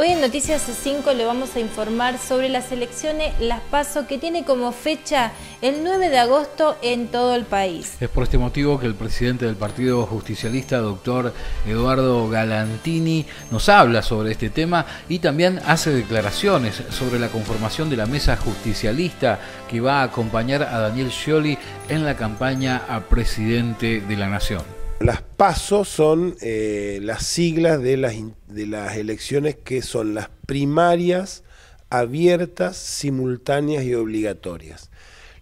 Hoy en Noticias 5 le vamos a informar sobre las elecciones Las Paso que tiene como fecha el 9 de agosto en todo el país. Es por este motivo que el presidente del Partido Justicialista, doctor Eduardo Galantini, nos habla sobre este tema y también hace declaraciones sobre la conformación de la mesa justicialista que va a acompañar a Daniel Scioli en la campaña a presidente de la Nación. Las PASO son eh, las siglas de las, elecciones que son las primarias abiertas, simultáneas y obligatorias.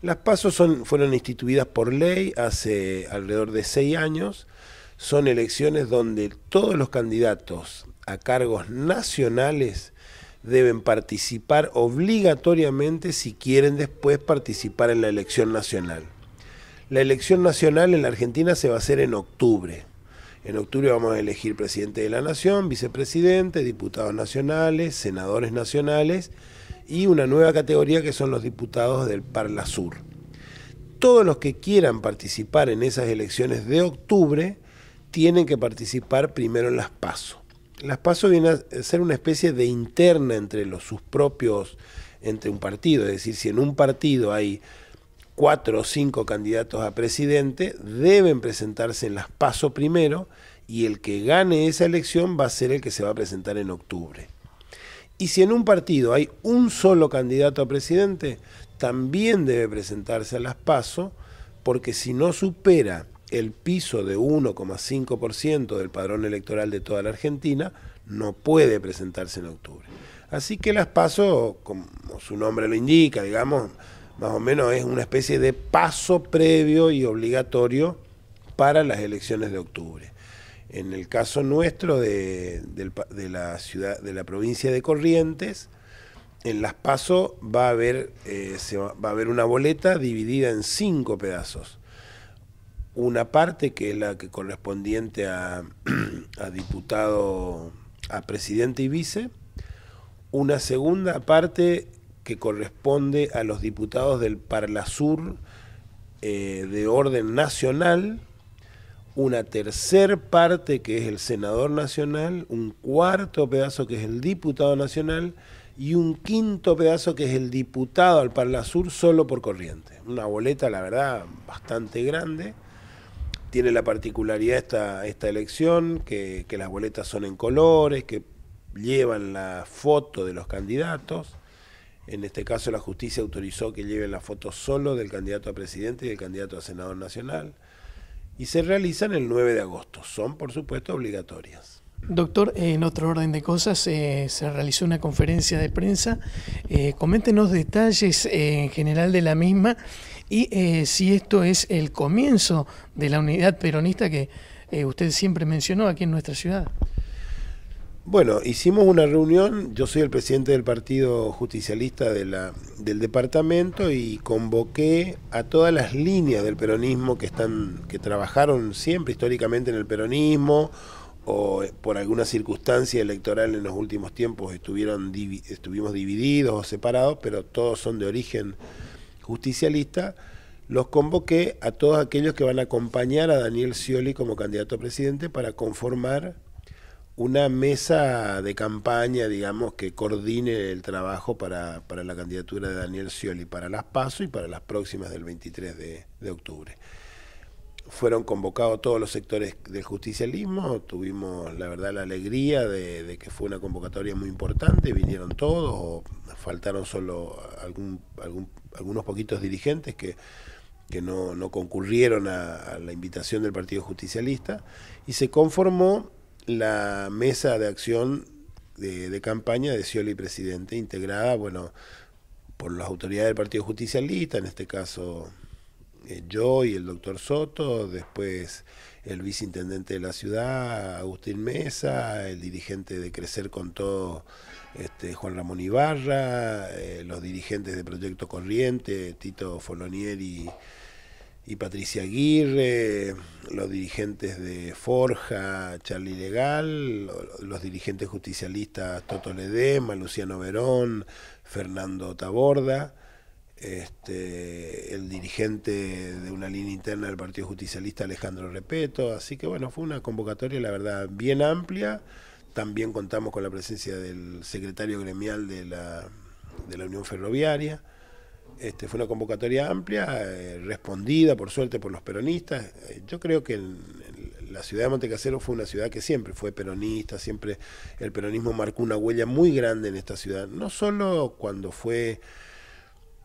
Las PASO fueron instituidas por ley hace alrededor de seis años. Son elecciones donde todos los candidatos a cargos nacionales deben participar obligatoriamente si quieren después participar en la elección nacional. La elección nacional en la Argentina se va a hacer en octubre. En octubre vamos a elegir presidente de la nación, vicepresidente, diputados nacionales, senadores nacionales y una nueva categoría que son los diputados del Parla Sur. Todos los que quieran participar en esas elecciones de octubre tienen que participar primero en las PASO. Las PASO viene a ser una especie de interna entre los, sus propios, entre un partido, es decir, si en un partido hay cuatro o cinco candidatos a presidente, deben presentarse en las PASO primero y el que gane esa elección va a ser el que se va a presentar en octubre. Y si en un partido hay un solo candidato a presidente, también debe presentarse a las PASO, porque si no supera el piso de 1,5% del padrón electoral de toda la Argentina, no puede presentarse en octubre. Así que las PASO, como su nombre lo indica, digamos, más o menos es una especie de paso previo y obligatorio para las elecciones de octubre. En el caso nuestro de, la ciudad, de la provincia de Corrientes, en las PASO va a haber, eh, se a una boleta dividida en cinco pedazos. Una parte que es la que correspondiente a, a diputado, a presidente y vice, una segunda parte que corresponde a los diputados del Parlasur eh, de orden nacional, una tercer parte que es el senador nacional, un cuarto pedazo que es el diputado nacional y un quinto pedazo que es el diputado al Parlasur solo por corriente. Una boleta, la verdad, bastante grande. Tiene la particularidad esta, esta elección, que, que las boletas son en colores, que llevan la foto de los candidatos. En este caso, la justicia autorizó que lleven la foto solo del candidato a presidente y del candidato a senador nacional. Y se realizan el 9 de agosto. Son, por supuesto, obligatorias. Doctor, en otro orden de cosas, eh, se realizó una conferencia de prensa. Eh, coméntenos detalles eh, en general de la misma y si esto es el comienzo de la unidad peronista que usted siempre mencionó aquí en nuestra ciudad. Bueno, hicimos una reunión, yo soy el presidente del Partido Justicialista de la, del departamento y convoqué a todas las líneas del peronismo que, están, que trabajaron siempre históricamente en el peronismo o eh, por alguna circunstancia electoral en los últimos tiempos estuvieron, estuvimos divididos o separados, pero todos son de origen justicialista, los convoqué a todos aquellos que van a acompañar a Daniel Scioli como candidato a presidente para conformar una mesa de campaña, digamos, que coordine el trabajo para, la candidatura de Daniel Scioli para las pasos y para las próximas del 23 de, octubre. Fueron convocados todos los sectores del justicialismo, tuvimos la verdad la alegría de, que fue una convocatoria muy importante, vinieron todos, faltaron solo algún, algún, algunos poquitos dirigentes que, que no, concurrieron a, a la invitación del Partido Justicialista, y se conformó la mesa de acción de, campaña de Scioli presidente, integrada, bueno, por las autoridades del Partido Justicialista, en este caso eh, yo y el doctor Soto, después el viceintendente de la ciudad, Agustín Mesa, el dirigente de Crecer con Todo, este, Juan Ramón Ibarra, eh, los dirigentes de Proyecto Corriente, Tito Folonieri y Patricia Aguirre, los dirigentes de Forja, Charlie Legal, los dirigentes justicialistas Toto Ledema, Luciano Verón, Fernando Taborda, este, el dirigente de una línea interna del Partido Justicialista Alejandro Repeto, así que bueno, fue una convocatoria la verdad bien amplia, también contamos con la presencia del secretario gremial de la, de la Unión Ferroviaria, este, fue una convocatoria amplia, eh, respondida por suerte por los peronistas. Eh, yo creo que en la ciudad de Montecasero fue una ciudad que siempre fue peronista, siempre el peronismo marcó una huella muy grande en esta ciudad, no solo cuando fue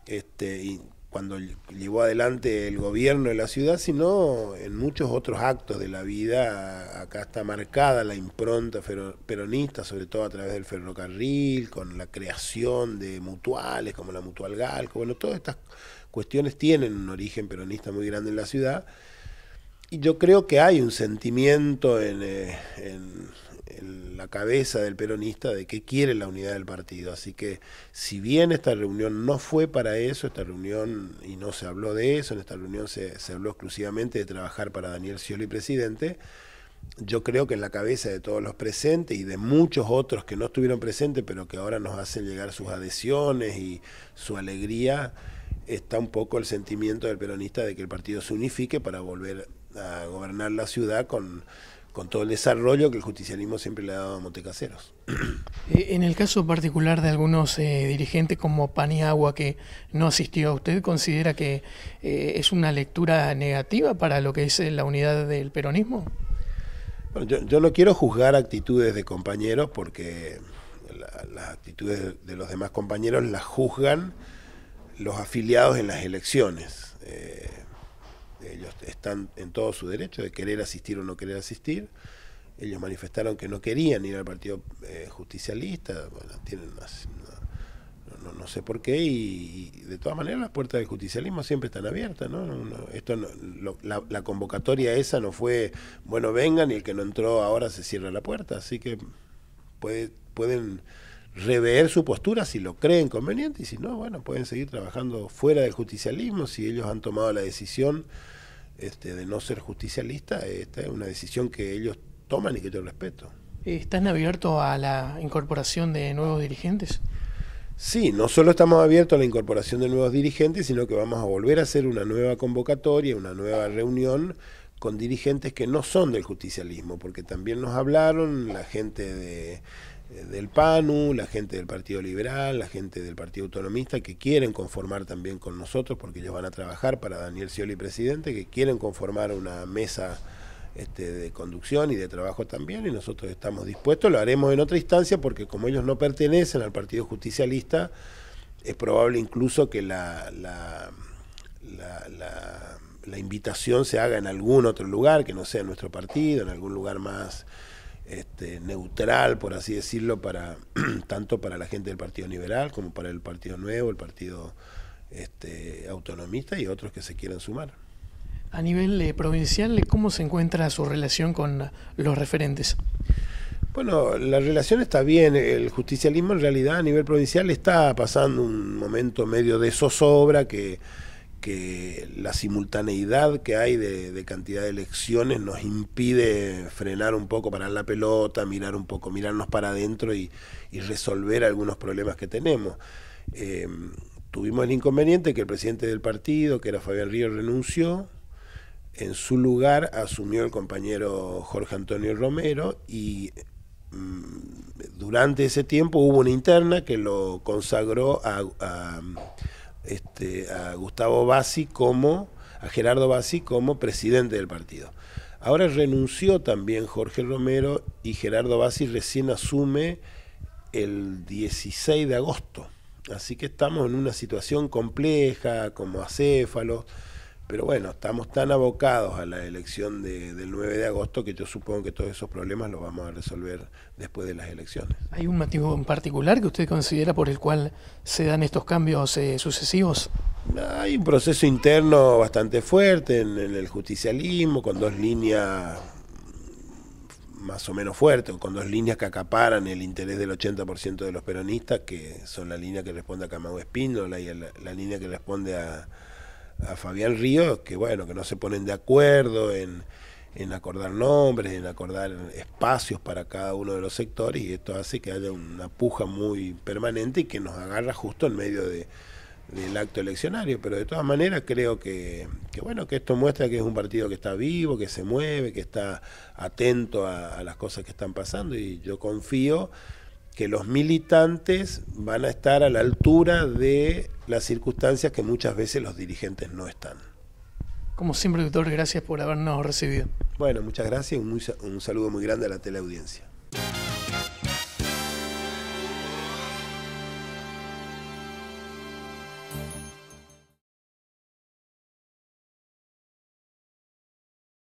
este, cuando llevó adelante el gobierno de la ciudad, sino en muchos otros actos de la vida. Acá está marcada la impronta peronista, sobre todo a través del ferrocarril, con la creación de mutuales como la Mutual Galco. Bueno, todas estas cuestiones tienen un origen peronista muy grande en la ciudad. Y yo creo que hay un sentimiento en, eh, en, en la cabeza del peronista de qué quiere la unidad del partido. Así que si bien esta reunión no fue para eso, esta reunión, y no se habló de eso, en esta reunión se, se habló exclusivamente de trabajar para Daniel Scioli presidente, yo creo que en la cabeza de todos los presentes y de muchos otros que no estuvieron presentes, pero que ahora nos hacen llegar sus adhesiones y su alegría, está un poco el sentimiento del peronista de que el partido se unifique para volver a gobernar la ciudad con con todo el desarrollo que el justicialismo siempre le ha dado a Montecaseros. Eh, en el caso particular de algunos eh, dirigentes como Paniagua que no asistió, ¿usted considera que eh, es una lectura negativa para lo que es la unidad del peronismo? yo, no quiero juzgar actitudes de compañeros porque las actitudes de los demás compañeros las juzgan los afiliados en las elecciones ellos están en todo su derecho de querer asistir o no querer asistir. Ellos manifestaron que no querían ir al partido eh, justicialista, bueno, tienen más no, no, sé por qué, y, de todas maneras las puertas del justicialismo siempre están abiertas, ¿no? esto la, la, convocatoria esa no fue, bueno, vengan y el que no entró ahora se cierra la puerta, así que puede, pueden rever su postura si lo creen conveniente y si no, bueno, pueden seguir trabajando fuera del justicialismo si ellos han tomado la decisión este, de no ser justicialista. Esta es una decisión que ellos toman y que yo respeto. Eh, ¿Están abiertos a la incorporación de nuevos dirigentes? Sí, no solo estamos abiertos a la incorporación de nuevos dirigentes, sino que vamos a volver a hacer una nueva convocatoria, una nueva reunión con dirigentes que no son del justicialismo, porque también nos hablaron la gente de eh, del PANU, la gente del Partido Liberal, la gente del Partido Autonomista, que quieren conformar también con nosotros, porque ellos van a trabajar para Daniel Scioli presidente, que quieren conformar una mesa este, de conducción y de trabajo también, y nosotros estamos dispuestos, lo haremos en otra instancia, porque como ellos no pertenecen al Partido Justicialista, es probable incluso que la, la, la, la invitación se haga en algún otro lugar, que no sea en nuestro partido, en algún lugar más este, neutral, por así decirlo, para tanto para la gente del Partido Liberal como para el Partido Nuevo, el Partido este, Autonomista y otros que se quieran sumar. A nivel eh, provincial, ¿cómo se encuentra su relación con los referentes? Bueno, la relación está bien. El justicialismo en realidad a nivel provincial está pasando un momento medio de zozobra que que la simultaneidad que hay de, cantidad de elecciones nos impide frenar un poco, parar la pelota, mirar un poco, mirarnos para adentro y, resolver algunos problemas que tenemos. Eh, tuvimos el inconveniente que el presidente del partido, que era Fabián Río, renunció. En su lugar asumió el compañero Jorge Antonio Romero y mm, durante ese tiempo hubo una interna que lo consagró a este, a Gustavo Bassi como, a Gerardo Bassi como presidente del partido. Ahora renunció también Jorge Romero y Gerardo Bassi recién asume el 16 de agosto. Así que estamos en una situación compleja, como acéfalos pero bueno, estamos tan abocados a la elección de, del 9 de agosto que yo supongo que todos esos problemas los vamos a resolver después de las elecciones. ¿Hay un motivo en particular que usted considera por el cual se dan estos cambios eh, sucesivos? Hay un proceso interno bastante fuerte en, el justicialismo, con dos líneas más o menos fuertes, con dos líneas que acaparan el interés del 80% de los peronistas, que son la línea que responde a Camago Espínola y la línea que responde a, a Fabián Ríos, que bueno, que no se ponen de acuerdo en, acordar nombres, en acordar espacios para cada uno de los sectores, y esto hace que haya una puja muy permanente y que nos agarra justo en medio de, del acto eleccionario. Pero de todas maneras creo que, que, bueno, que esto muestra que es un partido que está vivo, que se mueve, que está atento a, a las cosas que están pasando, y yo confío que los militantes van a estar a la altura de las circunstancias que muchas veces los dirigentes no están. Como siempre, doctor, gracias por habernos recibido. Bueno, muchas gracias y un, un saludo muy grande a la teleaudiencia.